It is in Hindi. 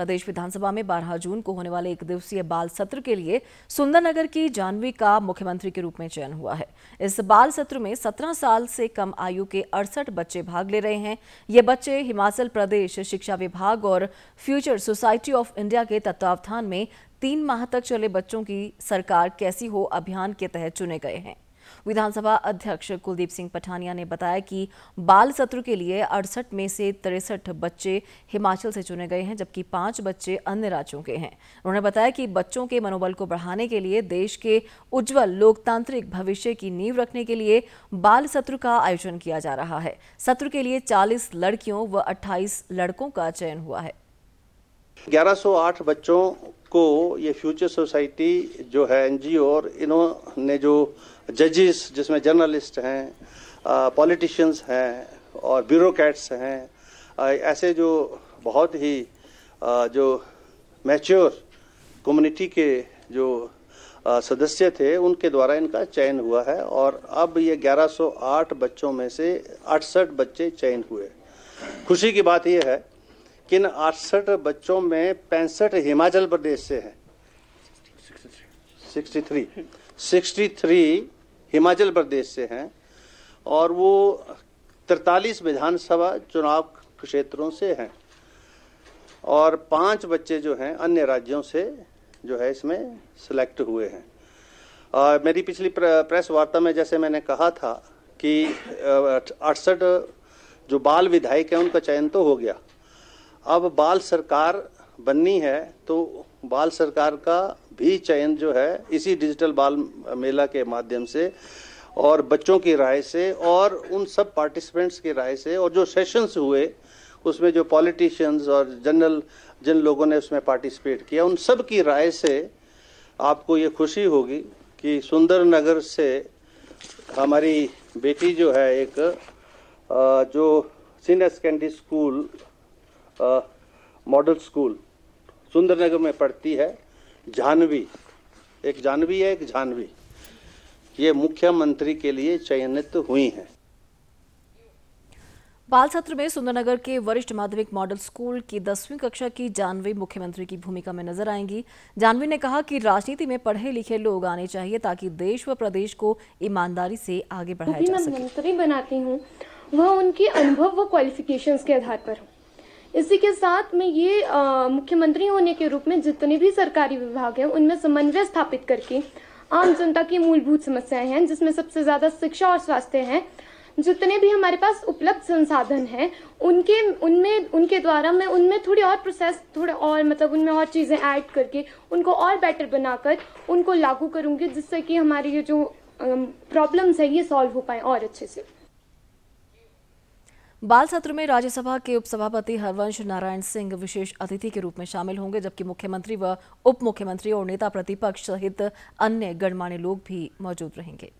प्रदेश विधानसभा में 12 जून को होने वाले एक दिवसीय बाल सत्र के लिए सुंदरनगर की जानवी का मुख्यमंत्री के रूप में चयन हुआ है इस बाल सत्र में 17 साल से कम आयु के अड़सठ बच्चे भाग ले रहे हैं ये बच्चे हिमाचल प्रदेश शिक्षा विभाग और फ्यूचर सोसाइटी ऑफ इंडिया के तत्वावधान में तीन माह तक चले बच्चों की सरकार कैसी हो अभियान के तहत चुने गए हैं विधानसभा अध्यक्ष कुलदीप सिंह पठानिया ने बताया कि बाल सत्र के लिए अड़सठ में से तिरसठ बच्चे हिमाचल से चुने गए हैं जबकि पांच बच्चे अन्य राज्यों के हैं उन्होंने बताया कि बच्चों के मनोबल को बढ़ाने के लिए देश के उज्जवल लोकतांत्रिक भविष्य की नींव रखने के लिए बाल सत्र का आयोजन किया जा रहा है सत्र के लिए चालीस लड़कियों व अट्ठाईस लड़कों का चयन हुआ है 1108 बच्चों को ये फ्यूचर सोसाइटी जो है एनजीओ और इन्होंने जो जजेस जिसमें जर्नलिस्ट हैं पॉलिटिशियंस हैं और ब्यूरोक्रेट्स हैं ऐसे जो बहुत ही आ, जो मैच्योर कम्युनिटी के जो सदस्य थे उनके द्वारा इनका चयन हुआ है और अब ये 1108 बच्चों में से अड़सठ बच्चे चयन हुए खुशी की बात यह है किन अड़सठ बच्चों में पैंसठ हिमाचल प्रदेश से हैं 63 63 हिमाचल प्रदेश से हैं और वो तिरतालीस विधानसभा चुनाव क्षेत्रों से हैं और पांच बच्चे जो हैं अन्य राज्यों से जो है इसमें सिलेक्ट हुए हैं और मेरी पिछली प्रेस वार्ता में जैसे मैंने कहा था कि अड़सठ जो बाल विधायक हैं उनका चयन तो हो गया अब बाल सरकार बननी है तो बाल सरकार का भी चयन जो है इसी डिजिटल बाल मेला के माध्यम से और बच्चों की राय से और उन सब पार्टिसिपेंट्स की राय से और जो सेशंस हुए उसमें जो पॉलिटिशियंस और जनरल जिन लोगों ने उसमें पार्टिसिपेट किया उन सब की राय से आपको ये खुशी होगी कि सुंदर नगर से हमारी बेटी जो है एक जो senior secondary school model school Sundarnagar में पढ़ती है जानवी एक जानवी है एक जानवी ये मुख्यमंत्री के लिए चयनित हुई हैं बाल सत्र में सुंदरनगर के वरिष्ठ माध्यमिक मॉडल स्कूल की दसवीं कक्षा की जानवी मुख्यमंत्री की भूमिका में नजर आएंगी जानवी ने कहा कि राजनीति में पढ़े लिखे लोग आने चाहिए ताकि देश व प्रदेश को ईमानदारी से आगे बढ़ाया जा सके। मंत्री बनाती हूँ वह उनके अनुभव व क्वालिफिकेशंस के आधार पर हूँ इसी के साथ में ये मुख्यमंत्री होने के रूप में जितने भी सरकारी विभाग हैं उनमें समन्वय स्थापित करके आम जनता की मूलभूत समस्याएं हैं जिसमें सबसे ज़्यादा शिक्षा और स्वास्थ्य हैं जितने भी हमारे पास उपलब्ध संसाधन हैं उनके उनमें उनके द्वारा मैं उनमें थोड़ी और प्रोसेस थोड़ा और मतलब उनमें और चीज़ें ऐड करके उनको और बेटर बनाकर उनको लागू करूँगी जिससे कि हमारी ये जो प्रॉब्लम्स है ये सॉल्व हो पाए और अच्छे से बाल सत्र में राज्यसभा के उपसभापति हरवंश नारायण सिंह विशेष अतिथि के रूप में शामिल होंगे जबकि मुख्यमंत्री व उप मुख्यमंत्री और नेता प्रतिपक्ष सहित अन्य गणमान्य लोग भी मौजूद रहेंगे